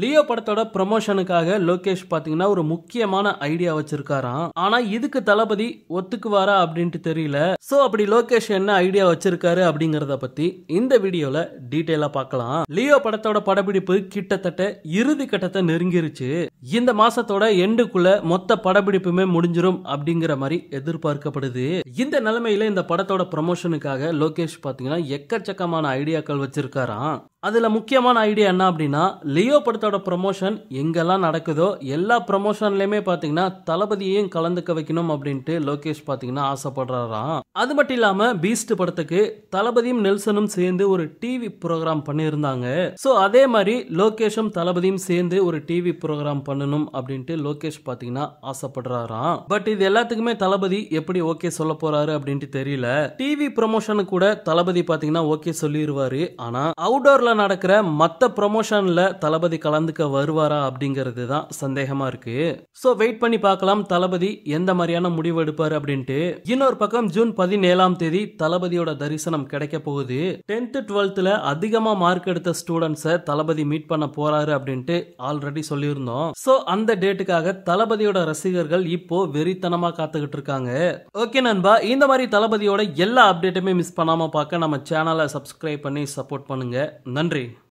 Leo படத்தோட ப்ரமோஷனுக்காக லோகேஷ் பார்த்தீங்கன்னா ஒரு முக்கியமான ஐடியா வச்சிருக்காராம் ஆனா இதுக்கு தளபதி ஒத்துக்குவாரா அப்படின்ட்டு தெரியல ஸோ அப்படி லோகேஷ் என்ன ஐடியா வச்சிருக்காரு அப்படிங்கறத பத்தி இந்த வீடியோல டீட்டெயிலா பார்க்கலாம் லியோ படத்தோட படப்பிடிப்பு கிட்டத்தட்ட இறுதி கட்டத்தை நெருங்கிருச்சு இந்த மாசத்தோட எண்டுக்குள்ள மொத்த படப்பிடிப்புமே முடிஞ்சிரும் அப்படிங்கிற மாதிரி எதிர்பார்க்கப்படுது இந்த நிலைமையில இந்த படத்தோட ப்ரமோஷனுக்காக லோகேஷ் பார்த்தீங்கன்னா எக்கச்சக்கமான ஐடியாக்கள் வச்சிருக்காராம் அதில் முக்கியமான ஐடியா என்ன அப்படின்னா லியோ படத்தோட ப்ரமோஷன் எங்கெல்லாம் நடக்குதோ எல்லா ப்ரமோஷன்லையுமே பார்த்தீங்கன்னா தளபதியையும் கலந்துக்க வைக்கணும் அப்படின்ட்டு லோகேஷ் பார்த்தீங்கன்னா ஆசைப்படுறாராம் அது மட்டும் இல்லாமல் பீஸ்ட் படத்துக்கு தளபதியும் நெல்சனும் சேர்ந்து ஒரு டிவி ப்ரோக்ராம் பண்ணியிருந்தாங்க ஸோ அதே மாதிரி லோகேஷும் தளபதியும் சேர்ந்து ஒரு டிவி ப்ரோக்ராம் பண்ணணும் அப்படின்ட்டு லோகேஷ் பார்த்தீங்கன்னா ஆசைப்படுறாராம் பட் இது எல்லாத்துக்குமே தளபதி எப்படி ஓகே சொல்ல போறாரு அப்படின்ட்டு தெரியல டிவி ப்ரமோஷனு கூட தளபதி பார்த்தீங்கன்னா ஓகே சொல்லிடுவாரு ஆனால் அவுடோரில் நடக்கிற மற்ற ப்ரொமோஷனில் தளபதி கலந்துக்க வருவாரா அப்படிங்கிறது தான் சந்தேகமாக இருக்கு ஸோ வெயிட் பண்ணி பார்க்கலாம் தளபதி எந்த மாதிரியான முடிவு எடுப்பார் அப்படின்ட்டு இன்னொரு பக்கம் ஜூன் பதினேழாம் தேதி தளபதியோட தரிசனம் கிடைக்க போகுது டென்த்து டுவெல்த்தில் அதிகமாக மார்க் எடுத்த ஸ்டூடெண்ட்ஸை தளபதி மீட் பண்ண போறாரு அப்படின்ட்டு ஆல்ரெடி சொல்லியிருந்தோம் ஸோ அந்த டேட்டுக்காக தளபதியோட ரசிகர்கள் இப்போ வெறித்தனமாக காத்துக்கிட்டு இருக்காங்க ஓகே நண்பா இந்த மாதிரி தளபதியோட எல்லா அப்டேட்டுமே மிஸ் பண்ணாமல் பார்க்க நம்ம சேனலை சப்ஸ்கிரைப் பண்ணி சப்போர்ட் பண்ணுங்க நன்றி